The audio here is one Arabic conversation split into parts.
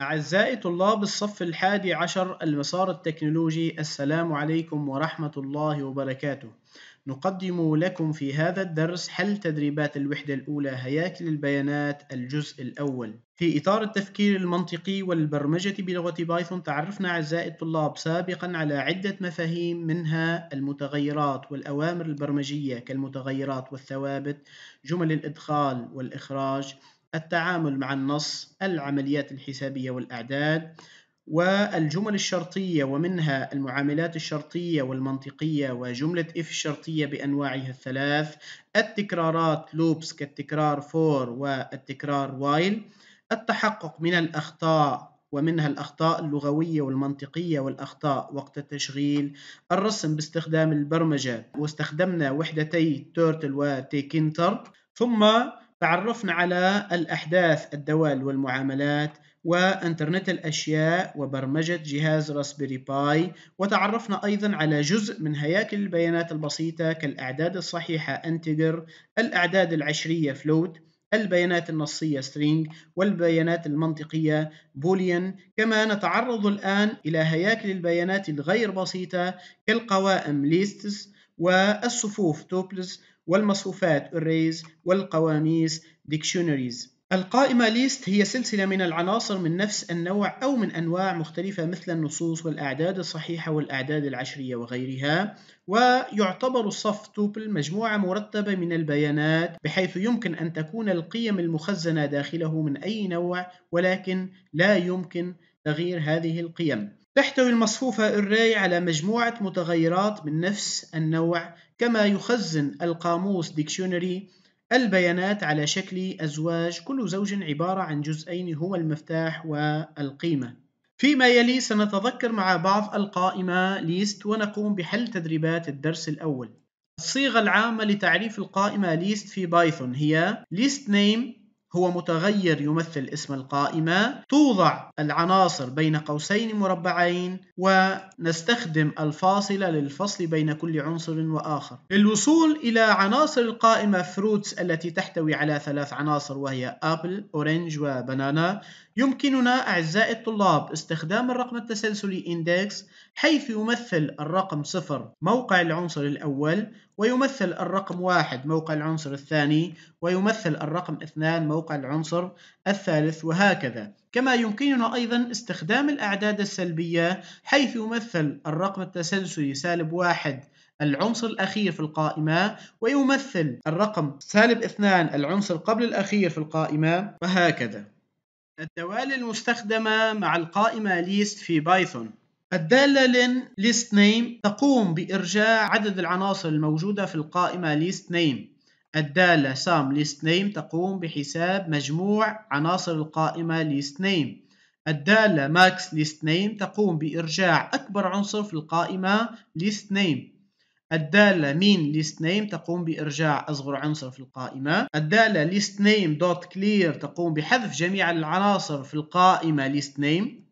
أعزائي طلاب الصف الحادي عشر المسار التكنولوجي السلام عليكم ورحمة الله وبركاته نقدم لكم في هذا الدرس حل تدريبات الوحدة الأولى هياكل البيانات الجزء الأول في إطار التفكير المنطقي والبرمجة بلغة بايثون تعرفنا أعزائي الطلاب سابقا على عدة مفاهيم منها المتغيرات والأوامر البرمجية كالمتغيرات والثوابت جمل الإدخال والإخراج التعامل مع النص العمليات الحسابية والأعداد والجمل الشرطية ومنها المعاملات الشرطية والمنطقية وجملة إف الشرطية بأنواعها الثلاث التكرارات لوبس كالتكرار فور والتكرار وايل التحقق من الأخطاء ومنها الأخطاء اللغوية والمنطقية والأخطاء وقت التشغيل الرسم باستخدام البرمجة واستخدمنا وحدتي تورتل وتيكنتر ثم تعرفنا على الأحداث الدوال والمعاملات وإنترنت الأشياء وبرمجة جهاز راسبيري باي وتعرفنا أيضا على جزء من هياكل البيانات البسيطة كالأعداد الصحيحة انتجر الأعداد العشرية فلوت البيانات النصية string والبيانات المنطقية boolean كما نتعرض الآن إلى هياكل البيانات الغير بسيطة كالقوائم lists والصفوف tuples والمصفوفات arrays والقواميس dictionaries القائمة ليست هي سلسلة من العناصر من نفس النوع أو من أنواع مختلفة مثل النصوص والأعداد الصحيحة والأعداد العشرية وغيرها ويعتبر الصف توبل مجموعة مرتبة من البيانات بحيث يمكن أن تكون القيم المخزنة داخله من أي نوع ولكن لا يمكن تغيير هذه القيم تحتوي المصفوفة الراي على مجموعة متغيرات من نفس النوع كما يخزن القاموس ديكشنري البيانات على شكل أزواج كل زوج عبارة عن جزئين هو المفتاح والقيمة فيما يلي سنتذكر مع بعض القائمة ليست ونقوم بحل تدريبات الدرس الأول الصيغة العامة لتعريف القائمة ليست في بايثون هي list name هو متغير يمثل اسم القائمة توضع العناصر بين قوسين مربعين ونستخدم الفاصلة للفصل بين كل عنصر وآخر للوصول إلى عناصر القائمة فروتس التي تحتوي على ثلاث عناصر وهي أبل، أورنج وبنانا يمكننا أعزائي الطلاب استخدام الرقم التسلسلي إندكس حيث يمثل الرقم صفر موقع العنصر الأول ويمثل الرقم واحد موقع العنصر الثاني ويمثل الرقم اثنان موقع العنصر الثالث وهكذا كما يمكننا أيضا استخدام الأعداد السلبية حيث يمثل الرقم التسلسلي سالب واحد العنصر الأخير في القائمة ويمثل الرقم سالب اثنان العنصر قبل الأخير في القائمة وهكذا الدوال المستخدمة مع القائمة list في بايثون الدالة لن list name تقوم بإرجاع عدد العناصر الموجودة في القائمة list name الدالة sum list name تقوم بحساب مجموع عناصر القائمة list name الدالة max list name تقوم بإرجاع أكبر عنصر في القائمة list name الدالة مين ليست نيم تقوم بإرجاع أصغر عنصر في القائمة الدالة ليست نيم دوت كلير تقوم بحذف جميع العناصر في القائمة ليست نيم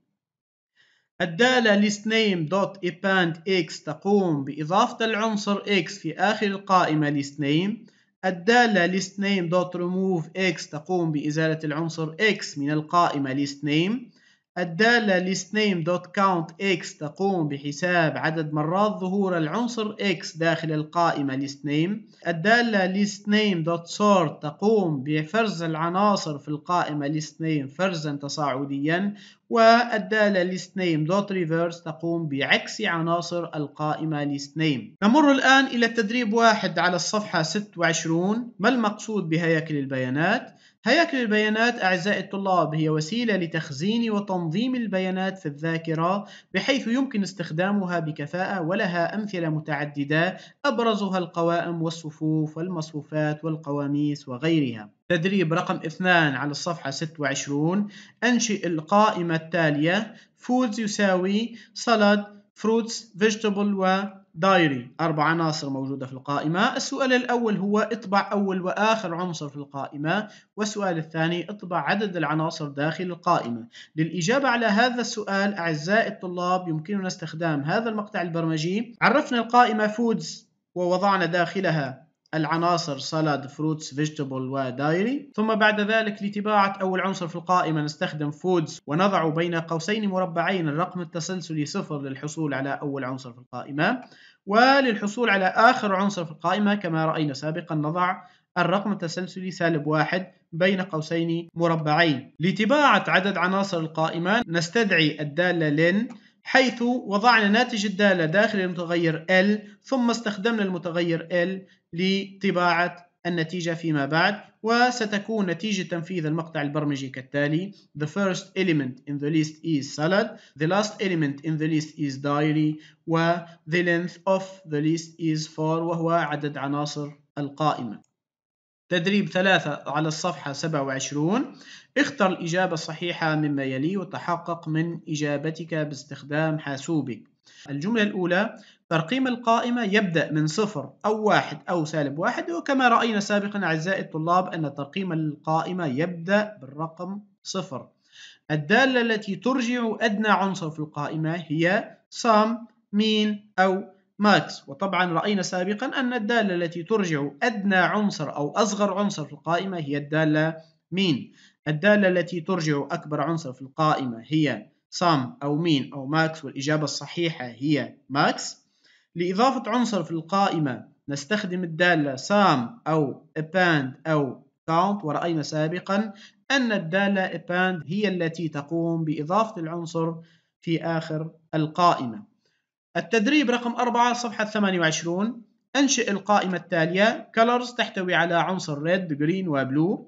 الدالة list name dot append x تقوم بإضافة العنصر x في آخر القائمة list name الدالة list name dot remove x تقوم بإزالة العنصر x من القائمة list name الدالة listname دوت count x تقوم بحساب عدد مرات ظهور العنصر x داخل القائمة listname الدالة listname دوت sort تقوم بفرز العناصر في القائمة listname فرزا تصاعديا والدالة listname دوت reverse تقوم بعكس عناصر القائمة listname نمر الآن إلى التدريب واحد على الصفحة 26 ما المقصود بهياكل البيانات هياكل البيانات أعزائي الطلاب هي وسيلة لتخزين وتنظيم البيانات في الذاكرة بحيث يمكن استخدامها بكفاءة ولها أمثلة متعددة أبرزها القوائم والصفوف والمصفوفات والقواميس وغيرها تدريب رقم اثنان على الصفحة 26 أنشئ القائمة التالية فودز يساوي سلطة فروتس فيجيتابل و دايري أربع عناصر موجودة في القائمة السؤال الأول هو اطبع أول وآخر عنصر في القائمة والسؤال الثاني اطبع عدد العناصر داخل القائمة للإجابة على هذا السؤال أعزائي الطلاب يمكننا استخدام هذا المقطع البرمجي عرفنا القائمة فودز ووضعنا داخلها العناصر سلاد فروتس فيجيتابل ودايري ثم بعد ذلك لتباعة أول عنصر في القائمة نستخدم فودز ونضع بين قوسين مربعين الرقم التسلسلي صفر للحصول على أول عنصر في القائمة وللحصول على آخر عنصر في القائمة كما رأينا سابقا نضع الرقم التسلسلي سالب واحد بين قوسين مربعين لتباعة عدد عناصر القائمة نستدعي الدالة لن حيث وضعنا ناتج الدالة داخل المتغير L ثم استخدمنا المتغير L لطباعة النتيجة فيما بعد وستكون نتيجة تنفيذ المقطع البرمجي كالتالي The first element in the list is salad The last element in the list is diary و The length of the list is 4 وهو عدد عناصر القائمة تدريب ثلاثة على الصفحة 27 اختر الإجابة الصحيحة مما يلي وتحقق من إجابتك باستخدام حاسوبك الجملة الأولى ترقيم القائمة يبدأ من صفر أو واحد أو سالب واحد وكما رأينا سابقا أعزائي الطلاب أن ترقيم القائمة يبدأ بالرقم صفر الدالة التي ترجع أدنى عنصر في القائمة هي صام مين أو ماكس وطبعا رأينا سابقا أن الدالة التي ترجع أدنى عنصر أو أصغر عنصر في القائمة هي الدالة مين الدالة التي ترجع أكبر عنصر في القائمة هي سام أو مين أو ماكس والإجابة الصحيحة هي ماكس لإضافة عنصر في القائمة نستخدم الدالة سام أو أباند أو count ورأينا سابقا أن الدالة أباند هي التي تقوم بإضافة العنصر في آخر القائمة التدريب رقم 4 صفحة 28 انشئ القائمة التالية colors تحتوي على عنصر red green و blue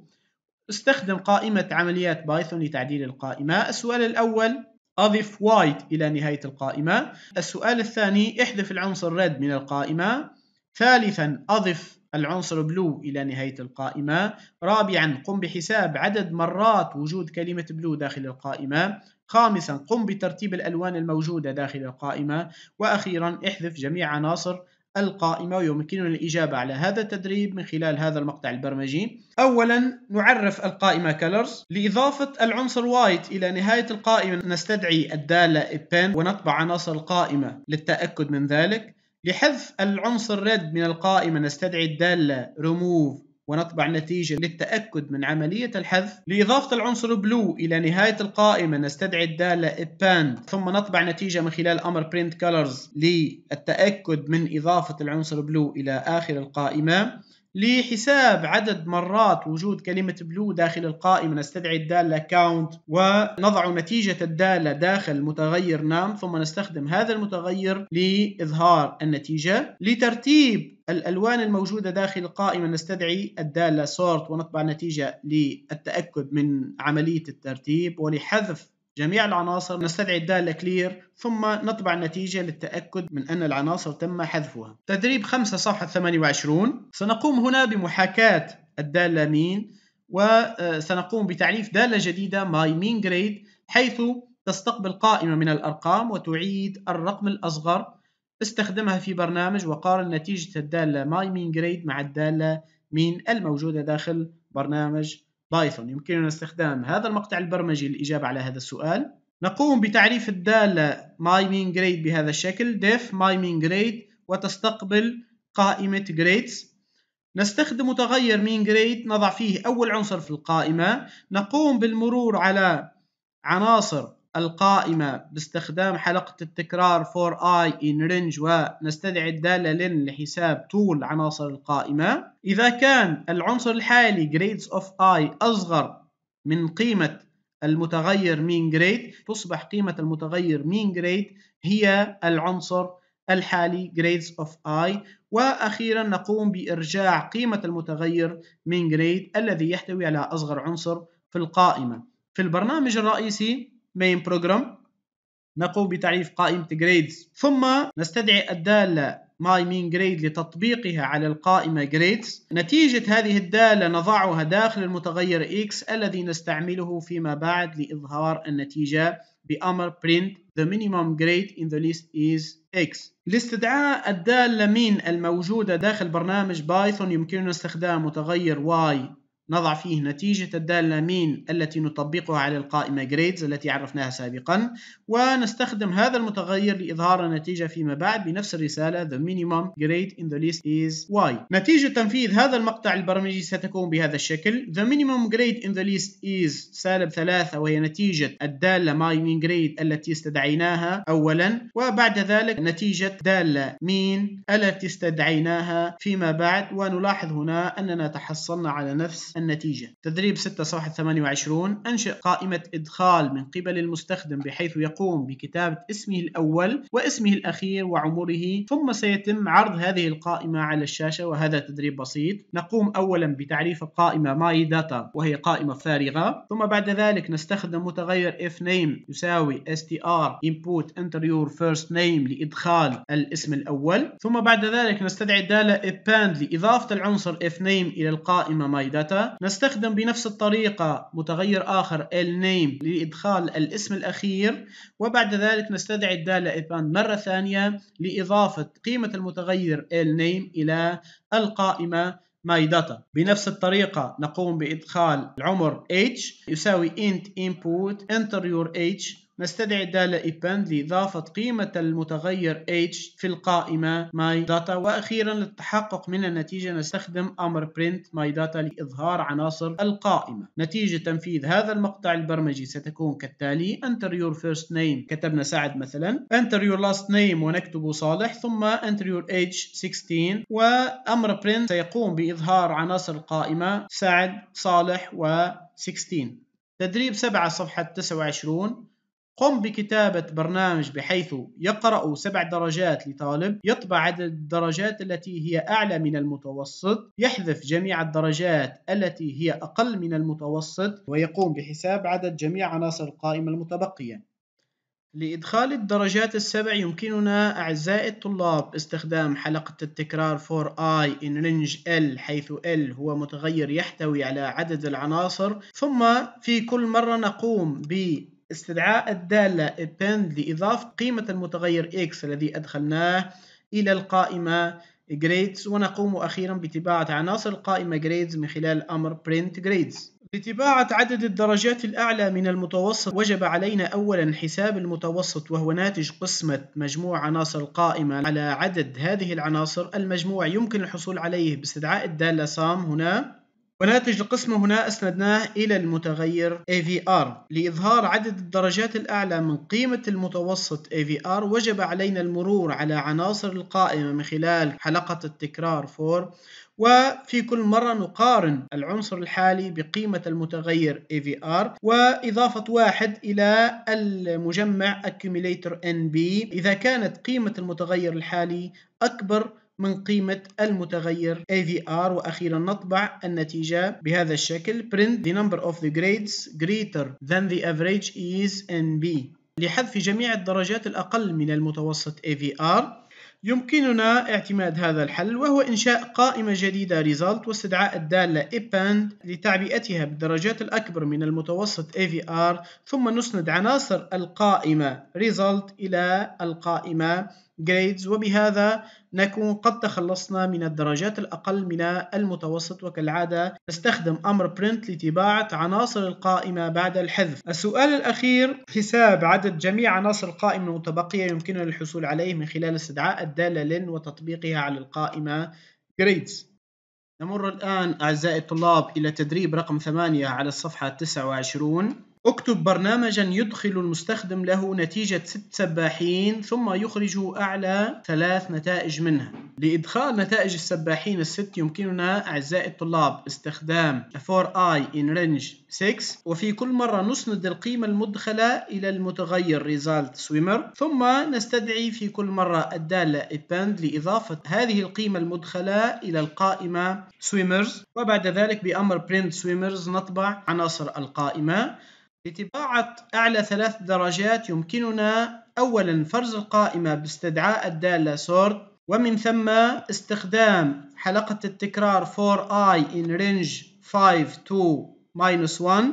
استخدم قائمة عمليات بايثون لتعديل القائمة السؤال الأول أضف white إلى نهاية القائمة السؤال الثاني احذف العنصر red من القائمة ثالثا أضف العنصر blue إلى نهاية القائمة رابعا قم بحساب عدد مرات وجود كلمة blue داخل القائمة خامسا قم بترتيب الألوان الموجودة داخل القائمة وأخيرا احذف جميع عناصر القائمة ويمكننا الإجابة على هذا التدريب من خلال هذا المقطع البرمجي أولا نعرف القائمة colors لإضافة العنصر white إلى نهاية القائمة نستدعي الدالة Pen ونطبع عناصر القائمة للتأكد من ذلك لحذف العنصر red من القائمة نستدعي الدالة remove ونطبع نتيجة للتأكد من عملية الحذف لإضافة العنصر بلو إلى نهاية القائمة نستدعي الدالة append ثم نطبع نتيجة من خلال أمر print colors للتأكد من إضافة العنصر بلو إلى آخر القائمة لحساب عدد مرات وجود كلمة بلو داخل القائمة نستدعي الدالة count ونضع نتيجة الدالة داخل متغير نام ثم نستخدم هذا المتغير لإظهار النتيجة لترتيب الألوان الموجودة داخل القائمة نستدعي الدالة sort ونطبع نتيجة للتأكد من عملية الترتيب ولحذف جميع العناصر نستدعي الدالة كلير ثم نطبع النتيجة للتأكد من أن العناصر تم حذفها تدريب 5 صفحة 28 سنقوم هنا بمحاكاة الدالة مين وسنقوم آه، بتعريف دالة جديدة my mean grade حيث تستقبل قائمة من الأرقام وتعيد الرقم الأصغر استخدمها في برنامج وقارن نتيجة الدالة my mean grade مع الدالة mean الموجودة داخل برنامج بايثون يمكننا استخدام هذا المقطع البرمجي للإجابة على هذا السؤال نقوم بتعريف الدالة MyMinGrade بهذا الشكل def MyMinGrade وتستقبل قائمة grades نستخدم متغير MinGrade نضع فيه أول عنصر في القائمة نقوم بالمرور على عناصر القائمة باستخدام حلقة التكرار for i in range ونستدعي الدالة لن لحساب طول عناصر القائمة إذا كان العنصر الحالي grades of i أصغر من قيمة المتغير mean grade تصبح قيمة المتغير mean grade هي العنصر الحالي grades of i وأخيرا نقوم بإرجاع قيمة المتغير mean grade الذي يحتوي على أصغر عنصر في القائمة في البرنامج الرئيسي main program نقوم بتعريف قائمة grades ثم نستدعي الدالة my mean grade لتطبيقها على القائمة grades نتيجة هذه الدالة نضعها داخل المتغير x الذي نستعمله فيما بعد لإظهار النتيجة بأمر print the minimum grade in the list is x لاستدعاء الدالة mean الموجودة داخل برنامج بايثون يمكننا استخدام متغير y نضع فيه نتيجة الدالة مين التي نطبقها على القائمة grades التي عرفناها سابقا ونستخدم هذا المتغير لإظهار النتيجة فيما بعد بنفس الرسالة the minimum grade in the list is y نتيجة تنفيذ هذا المقطع البرمجي ستكون بهذا الشكل the minimum grade in the list is سالب ثلاثة وهي نتيجة الدالة my mean grade التي استدعيناها أولا وبعد ذلك نتيجة دالة مين التي استدعيناها فيما بعد ونلاحظ هنا أننا تحصلنا على نفس النتيجة تدريب 6 صفحة 28 أنشئ قائمة إدخال من قبل المستخدم بحيث يقوم بكتابة اسمه الأول واسمه الأخير وعمره ثم سيتم عرض هذه القائمة على الشاشة وهذا تدريب بسيط نقوم أولا بتعريف القائمة ماي داتا وهي قائمة فارغة ثم بعد ذلك نستخدم متغير fname يساوي str input Enter Your first name لإدخال الاسم الأول ثم بعد ذلك نستدعي الدالة append لإضافة العنصر fname إلى القائمة ماي داتا نستخدم بنفس الطريقة متغير آخر النيم لإدخال الاسم الأخير وبعد ذلك نستدعي الدالة event مرة ثانية لإضافة قيمة المتغير النيم إلى القائمة my data بنفس الطريقة نقوم بإدخال العمر age يساوي int input enter your age نستدعي الدالة append لإضافة قيمة المتغير h في القائمة my data وأخيرا للتحقق من النتيجة نستخدم أمر print my data لإظهار عناصر القائمة نتيجة تنفيذ هذا المقطع البرمجي ستكون كالتالي enter your first name كتبنا سعد مثلا enter your last name ونكتب صالح ثم enter your age 16 وأمر print سيقوم بإظهار عناصر القائمة سعد صالح و 16 تدريب 7 صفحة 29 قم بكتابة برنامج بحيث يقرأ سبع درجات لطالب يطبع عدد الدرجات التي هي أعلى من المتوسط يحذف جميع الدرجات التي هي أقل من المتوسط ويقوم بحساب عدد جميع عناصر القائمة المتبقية لإدخال الدرجات السبع يمكننا أعزائي الطلاب استخدام حلقة التكرار for i in range l حيث l هو متغير يحتوي على عدد العناصر ثم في كل مرة نقوم ب استدعاء الدالة append لإضافة قيمة المتغير x الذي أدخلناه إلى القائمة grades ونقوم أخيرا بطباعة عناصر القائمة grades من خلال أمر print grades لطباعة عدد الدرجات الأعلى من المتوسط وجب علينا أولا حساب المتوسط وهو ناتج قسمة مجموع عناصر القائمة على عدد هذه العناصر المجموع يمكن الحصول عليه باستدعاء الدالة sum هنا وناتج القسم هنا أسندناه إلى المتغير AVR لإظهار عدد الدرجات الأعلى من قيمة المتوسط AVR وجب علينا المرور على عناصر القائمة من خلال حلقة التكرار 4 وفي كل مرة نقارن العنصر الحالي بقيمة المتغير AVR وإضافة واحد إلى المجمع Accumulator NB إذا كانت قيمة المتغير الحالي أكبر من قيمة المتغير AVR وأخيرا نطبع النتيجة بهذا الشكل print the number of the grades greater than the average is in B لحذف جميع الدرجات الأقل من المتوسط AVR يمكننا اعتماد هذا الحل وهو إنشاء قائمة جديدة result واستدعاء الدالة append لتعبئتها بالدرجات الأكبر من المتوسط AVR ثم نسند عناصر القائمة result إلى القائمة grades وبهذا نكون قد تخلصنا من الدرجات الأقل من المتوسط وكالعادة نستخدم أمر print لطباعة عناصر القائمة بعد الحذف السؤال الأخير حساب عدد جميع عناصر القائمة المتبقية يمكننا الحصول عليه من خلال استدعاء الدالة لن وتطبيقها على القائمة grades نمر الآن أعزائي الطلاب إلى تدريب رقم 8 على الصفحة 29 اكتب برنامجا يدخل المستخدم له نتيجة ست سباحين ثم يخرج أعلى ثلاث نتائج منها لإدخال نتائج السباحين الست يمكننا أعزائي الطلاب استخدام 4i in range 6 وفي كل مرة نسند القيمة المدخلة إلى المتغير result swimmer ثم نستدعي في كل مرة الدالة append لإضافة هذه القيمة المدخلة إلى القائمة swimmers وبعد ذلك بأمر print swimmers نطبع عناصر القائمة لطباعة أعلى ثلاث درجات يمكننا أولا فرز القائمة باستدعاء الدالة sort ومن ثم استخدام حلقة التكرار for i in range 5 to minus 1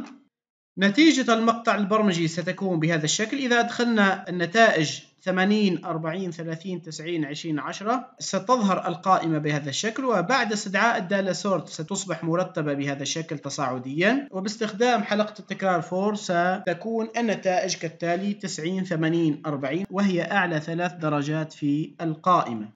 نتيجة المقطع البرمجي ستكون بهذا الشكل إذا أدخلنا النتائج 80 40 30 90 20 10 ستظهر القائمة بهذا الشكل وبعد استدعاء الدالة سورت ستصبح مرتبة بهذا الشكل تصاعديا وباستخدام حلقة التكرار فور ستكون النتائج كالتالي 90 80 40 وهي أعلى ثلاث درجات في القائمة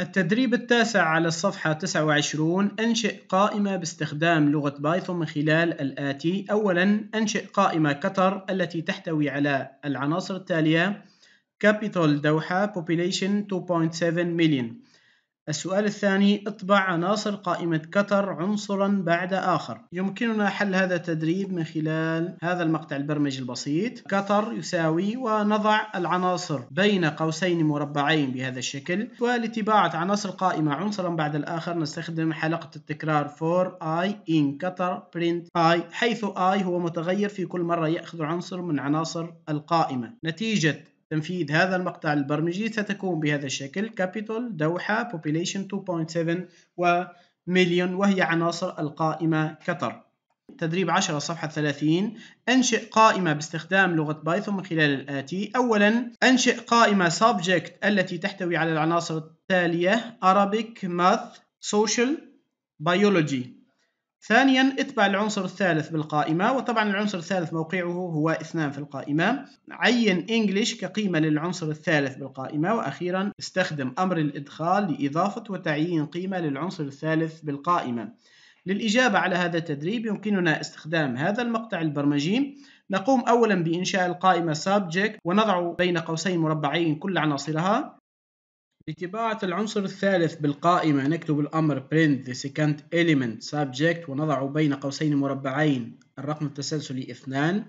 التدريب التاسع على الصفحة 29 أنشئ قائمة باستخدام لغة بايثون من خلال الآتي أولا أنشئ قائمة كتر التي تحتوي على العناصر التالية كابيتال دوحة population 2.7 million السؤال الثاني اطبع عناصر قائمة قطر عنصرا بعد آخر يمكننا حل هذا التدريب من خلال هذا المقطع البرمجي البسيط قطر يساوي ونضع العناصر بين قوسين مربعين بهذا الشكل ولطباعة عناصر القائمة عنصرا بعد الآخر نستخدم حلقة التكرار for i in قطر print i حيث i هو متغير في كل مرة يأخذ عنصر من عناصر القائمة نتيجة تنفيذ هذا المقطع البرمجي ستكون بهذا الشكل كابيتال دوحة population 2.7 ومليون وهي عناصر القائمة كتر تدريب 10 صفحة 30 أنشئ قائمة باستخدام لغة بايثون من خلال الآتي أولا أنشئ قائمة subject التي تحتوي على العناصر التالية Arabic, Math, Social, Biology ثانيا اتبع العنصر الثالث بالقائمة وطبعا العنصر الثالث موقعه هو اثنان في القائمة عين English كقيمة للعنصر الثالث بالقائمة وأخيرا استخدم أمر الإدخال لإضافة وتعيين قيمة للعنصر الثالث بالقائمة للإجابة على هذا التدريب يمكننا استخدام هذا المقطع البرمجي نقوم أولا بإنشاء القائمة subject ونضع بين قوسين مربعين كل عناصرها لطباعة العنصر الثالث بالقائمة نكتب الأمر print the second element subject ونضع بين قوسين مربعين الرقم التسلسلي اثنان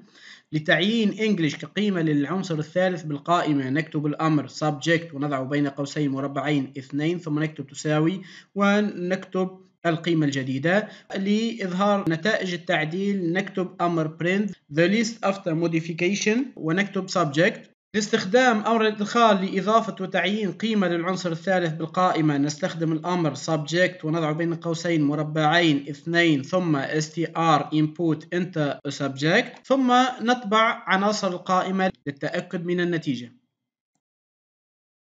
لتعيين English كقيمة للعنصر الثالث بالقائمة نكتب الأمر subject ونضع بين قوسين مربعين اثنين ثم نكتب تساوي ونكتب القيمة الجديدة لإظهار نتائج التعديل نكتب أمر print the list after modification ونكتب subject لاستخدام أمر الإدخال لإضافة وتعيين قيمة للعنصر الثالث بالقائمة نستخدم الأمر subject ونضع بين قوسين مربعين اثنين ثم str input enter subject ثم نطبع عناصر القائمة للتأكد من النتيجة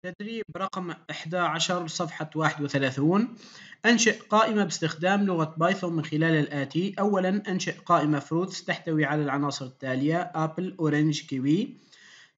تدريب رقم 11 صفحة 31 أنشئ قائمة باستخدام لغة بايثون من خلال الآتي أولا أنشئ قائمة فروتس تحتوي على العناصر التالية أبل أورنج كيوي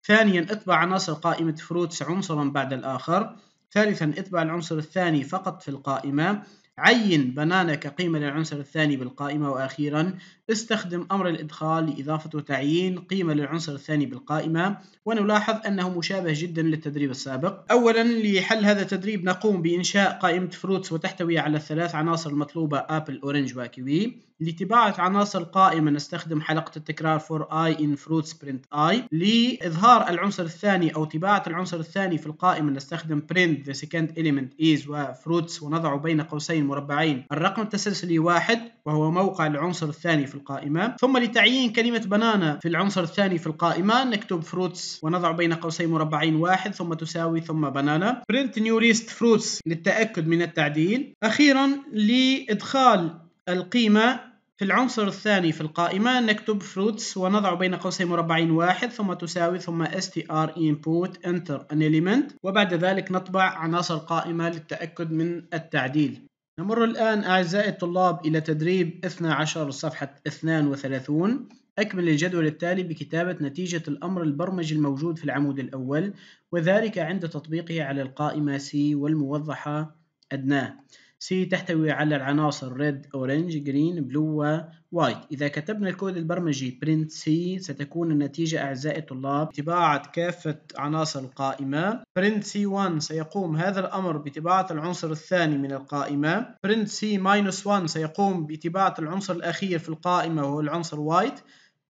ثانيا اطبع عناصر قائمة فروتس عنصرا بعد الآخر ثالثا اطبع العنصر الثاني فقط في القائمة عين بنانا كقيمة للعنصر الثاني بالقائمة وأخيرا استخدم أمر الإدخال لإضافة وتعيين قيمة للعنصر الثاني بالقائمة ونلاحظ أنه مشابه جدا للتدريب السابق أولا لحل هذا التدريب نقوم بإنشاء قائمة فروتس وتحتوي على الثلاث عناصر المطلوبة أبل أورنج وكيوي لطباعة عناصر القائمة نستخدم حلقة التكرار for i in fruits print i لإظهار العنصر الثاني أو طباعة العنصر الثاني في القائمة نستخدم print the second element is fruits ونضع بين قوسين مربعين الرقم التسلسلي واحد وهو موقع العنصر الثاني في القائمة ثم لتعيين كلمة بنانا في العنصر الثاني في القائمة نكتب فروتس ونضع بين قوسين مربعين واحد ثم تساوي ثم بنانا print new list fruits للتأكد من التعديل أخيرا لإدخال القيمة في العنصر الثاني في القائمة نكتب fruits ونضع بين قوسين مربعين واحد ثم تساوي ثم str input enter an element وبعد ذلك نطبع عناصر القائمة للتأكد من التعديل نمر الآن أعزائي الطلاب إلى تدريب 12 صفحة 32 أكمل الجدول التالي بكتابة نتيجة الأمر البرمجي الموجود في العمود الأول وذلك عند تطبيقه على القائمة C والموضحة أدناه سي تحتوي على العناصر red, orange, green, blue و white إذا كتبنا الكود البرمجي برنت سي ستكون النتيجة أعزائي الطلاب طباعه كافة عناصر القائمة برنت سي 1 سيقوم هذا الأمر بطباعة العنصر الثاني من القائمة برنت سي 1 سيقوم بطباعة العنصر الأخير في القائمة وهو العنصر white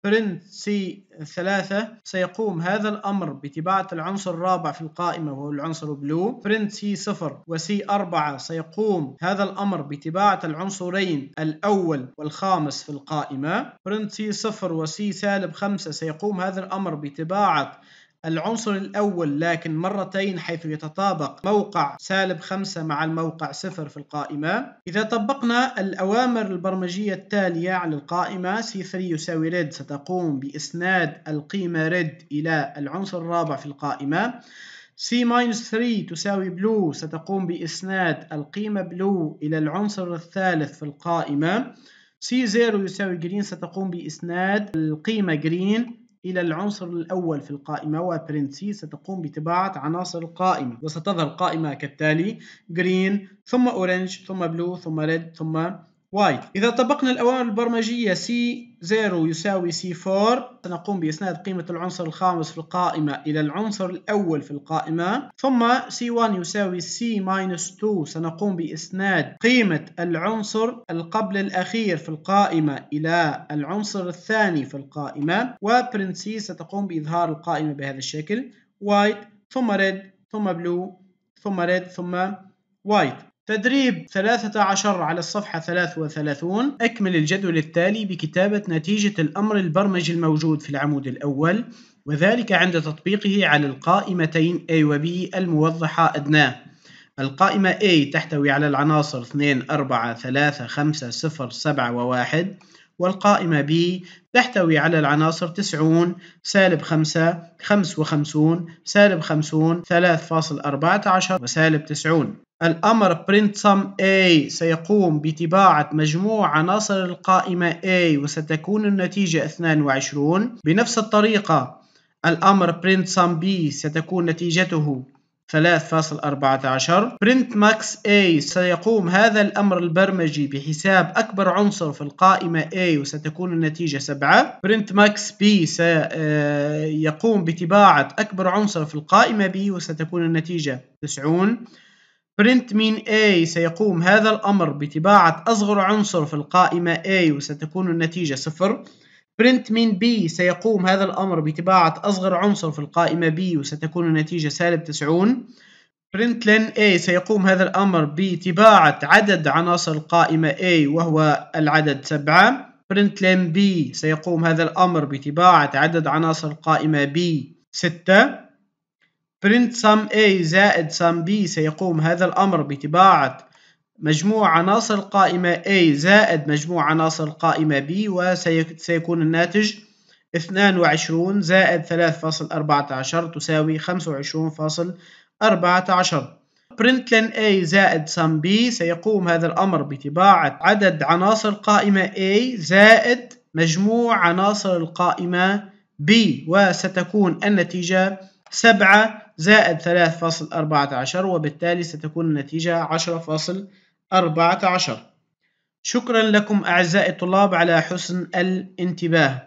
print C3 سيقوم هذا الأمر بطباعة العنصر الرابع في القائمة وهو العنصر بلو print C0 و C4 سيقوم هذا الأمر بطباعة العنصرين الأول والخامس في القائمة print C0 و C سالب 5 سيقوم هذا الأمر بطباعة العنصر الأول لكن مرتين حيث يتطابق موقع سالب خمسة مع الموقع صفر في القائمة إذا طبقنا الأوامر البرمجية التالية على القائمة C3 يساوي ريد ستقوم بإسناد القيمة ريد إلى العنصر الرابع في القائمة C-3 تساوي بلو ستقوم بإسناد القيمة بلو إلى العنصر الثالث في القائمة C0 يساوي جرين ستقوم بإسناد القيمة جرين إلى العنصر الأول في القائمة وبرنتسي ستقوم بطباعة عناصر القائمة وستظهر قائمة كالتالي green ثم orange ثم blue ثم red ثم وايد إذا طبقنا الأوامر البرمجية C0 يساوي C4 سنقوم بإسناد قيمة العنصر الخامس في القائمة إلى العنصر الأول في القائمة ثم C1 يساوي C-2 سنقوم بإسناد قيمة العنصر القبل الأخير في القائمة إلى العنصر الثاني في القائمة وprint C ستقوم بإظهار القائمة بهذا الشكل white ثم red ثم blue ثم red ثم white تدريب 13 على الصفحة 33 أكمل الجدول التالي بكتابة نتيجة الأمر البرمجي الموجود في العمود الأول وذلك عند تطبيقه على القائمتين A و B الموضحة أدناه القائمة A تحتوي على العناصر 2 4 3 5 0 7 و 1 والقائمة B تحتوي على العناصر 90 سالب 5 55 سالب 50 3.14 وسالب 90 الأمر print sum A سيقوم بطباعة مجموع عناصر القائمة A وستكون النتيجة 22 بنفس الطريقة الأمر print sum B ستكون نتيجته 3.14 print max A سيقوم هذا الأمر البرمجي بحساب أكبر عنصر في القائمة A وستكون النتيجة 7 print max B سيقوم آه، بطباعة أكبر عنصر في القائمة B وستكون النتيجة 90 print mean A سيقوم هذا الأمر بطباعة أصغر عنصر في القائمة A وستكون النتيجة صفر print mean B سيقوم هذا الأمر بطباعة أصغر عنصر في القائمة B وستكون النتيجة سالب تسعون print len A سيقوم هذا الأمر بطباعة عدد عناصر القائمة A وهو العدد سبعة print len B سيقوم هذا الأمر بطباعة عدد عناصر القائمة B ستة print sum A زائد sum B سيقوم هذا الأمر بتباعة مجموع عناصر القائمة A زائد مجموع عناصر القائمة B وسيكون الناتج 22 زائد 3.14 تساوي 25.14 print len A زائد sum B سيقوم هذا الأمر بتباعة عدد عناصر القائمة A زائد مجموع عناصر القائمة B وستكون النتيجة 7 زائد 3.14 وبالتالي ستكون النتيجة 10.14 شكرا لكم أعزائي الطلاب على حسن الانتباه